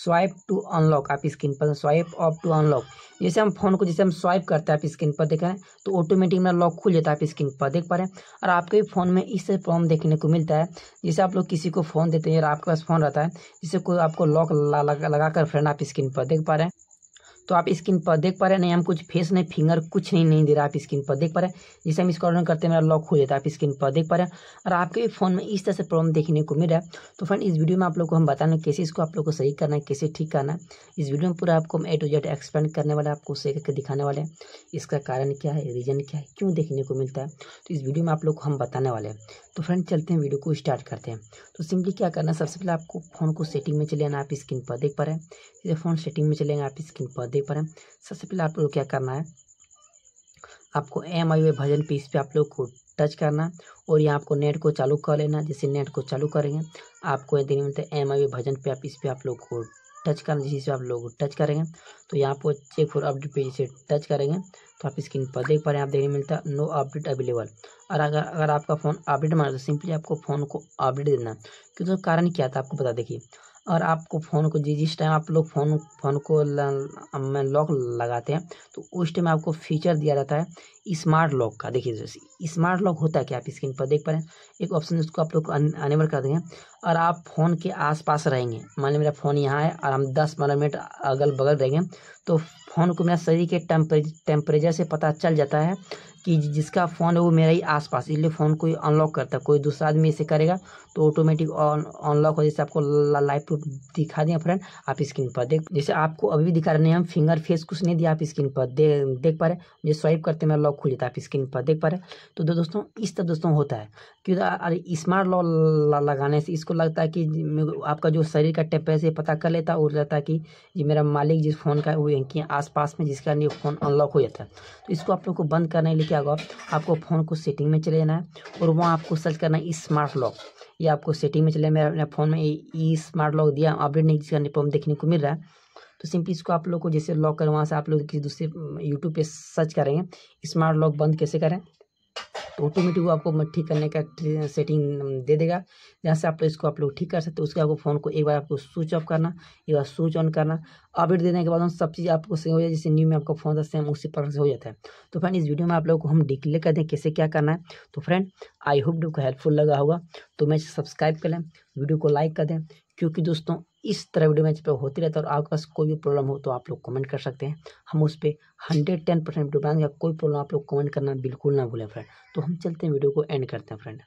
swipe to unlock आप screen पर swipe off to unlock जैसे हम फोन को जैसे हम स्वाइप करते हैं आप स्क्रीन पर देख रहे हैं तो ऑटोमेटिक मेरा लॉक खुल जाता है आप स्क्रीन पर देख पा रहे हैं और आपके भी फोन में इससे प्रॉब्लम देखने को मिलता है जैसे आप लोग किसी को फोन देते हैं और आपके पास फोन रहता है जिससे कोई आपको लॉक लगा कर फ्रेंड आप स्क्रीन पर देख पा रहे हैं तो आप स्क्रीन पर देख पा रहे हैं नहीं हम कुछ फेस नहीं फिंगर कुछ नहीं नहीं दे रहा आप स्क्रीन पर देख पा रहे हैं जिसे हम इसको ऑर्डर करते हैं मेरा लॉक हो जाता है आप स्क्रीन पर देख पा रहे हैं और आपके भी फ़ोन में इस तरह से प्रॉब्लम देखने को मिल रहा है तो फ्रेंड इस वीडियो में आप लोग को हम बताना कैसे इसको आप लोग को सही करना है कैसे ठीक करना है इस वीडियो में पूरा आपको हम ए टू जेड एक्सप्लेन करने वाले आपको सही करके दिखाने वाले हैं इसका कारण क्या है रीज़न क्या है क्यों देखने को मिलता है तो इस वीडियो में आप लोग को हम बताने वाले हैं तो फ्रेंड चलते हैं वीडियो को स्टार्ट करते हैं तो सिंपली क्या करना सबसे पहले आपको फ़ोन को सेटिंग में चले आना आप स्क्रीन पर देख पा रहे हैं फ़ोन सेटिंग में चलेंगे आप स्क्रीन पर देख यहीं पर है सबसे पहले आप लोग क्या करना है आपको एम आई वे भजन पीस पे आप लोग को टच करना और यहाँ आपको नेट को चालू कर लेना जैसे नेट को चालू करेंगे आपको यदि मिलता है एम आई वे भजन पे आप इस पर आप लोग को टच करना जिस आप लोग टच करेंगे तो यहाँ पर चेक फॉर अपडेट पेज से टच करेंगे तो आप स्क्रीन पर देख पा रहे हैं आप देखने मिलता है नो अपडेट अवेलेबल और अगर अगर आपका फ़ोन अपडेट मारा तो सिंपली आपको फ़ोन को अपडेट देना क्योंकि तो कारण क्या था आपको बता देखिए और आपको फ़ोन को जिस जिस टाइम आप लोग फ़ोन फ़ोन को लॉक लगाते हैं तो उस टाइम आपको फीचर दिया जाता है स्मार्ट लॉक का देखिए स्मार्ट लॉक होता है क्या आप स्क्रीन पर देख पा रहे हैं एक ऑप्शन जिसको आप लोग अनेबल कर देंगे और आप फ़ोन के आसपास रहेंगे मान लीजिए मेरा फ़ोन यहाँ है और हम दस पंद्रह मिनट अगल बगल रहेंगे तो फ़ोन को मेरा शरीर के टेम्परेचर से पता चल जाता है कि जिसका फ़ोन है वो मेरा ही आसपास इसलिए फ़ोन को अनलॉक करता है कोई दूसरा आदमी इसे करेगा तो ऑटोमेटिक अनलॉक हो जैसे आपको लाइव प्रूफ दिखा दें फ्रेंड आप स्क्रीन पर देख जैसे आपको अभी भी दिखा रहे हैं हम फिंगर फेस कुछ नहीं दिया आप स्क्रीन पर दे, देख पा रहे जैसे स्वाइप करते मेरा लॉक खुल जाता है आप स्क्रीन पर देख पा रहे तो दोस्तों इस तरह दोस्तों होता है क्योंकि स्मार्ट लॉक लगाने से इसको उसको लगता है कि आपका जो शरीर का टेम्परेचर पता कर लेता है और लगता है कि ये मेरा मालिक जिस फ़ोन का है वो आस पास में जिसका नहीं फ़ोन अनलॉक हो जाता है तो इसको आप लोग को बंद करने के लिए क्या होगा आपको फ़ोन को सेटिंग में चले जाना है और वहाँ आपको सर्च करना है स्मार्ट लॉक ये आपको सेटिंग में चले मेरा अपने फ़ोन में ई स्मार्ट लॉक दिया अपडेट नहीं जिसका प्रॉब्लम देखने को मिल रहा है तो सिंपली इसको आप लोग को जैसे लॉक करें वहाँ से आप लोग किसी दूसरे यूट्यूब पे सर्च करेंगे स्मार्ट लॉक बंद कैसे करें तो ऑटोमेटिक वो आपको ठीक करने का सेटिंग दे देगा जहाँ से आप इसको आप लोग ठीक कर सकते हो उसके आपको फ़ोन को एक बार आपको स्विच ऑफ करना एक बार स्विच ऑन करना अपडेट देने के बाद सब चीज़ आपको सही हो जाए जैसे न्यू में आपका फ़ोन था सेम उसी प्रकार से हो जाता है तो फ्रेंड इस वीडियो में आप लोग को हम डिक्लेयर कर दें कैसे क्या करना है तो फ्रेंड आई होप को हेल्पफुल लगा होगा तो मैं सब्सक्राइब कर लें वीडियो को लाइक कर दें क्योंकि दोस्तों इस तरह वीडियो मैच पर होती रहता है और आपके पास कोई भी प्रॉब्लम हो तो आप लोग कमेंट कर सकते हैं हम उस पर हंड्रेड टेन परसेंट वीडियो बनाएंगे कोई प्रॉब्लम आप लोग कमेंट करना बिल्कुल ना भूलें फ्रेंड तो हम चलते हैं वीडियो को एंड करते हैं फ्रेंड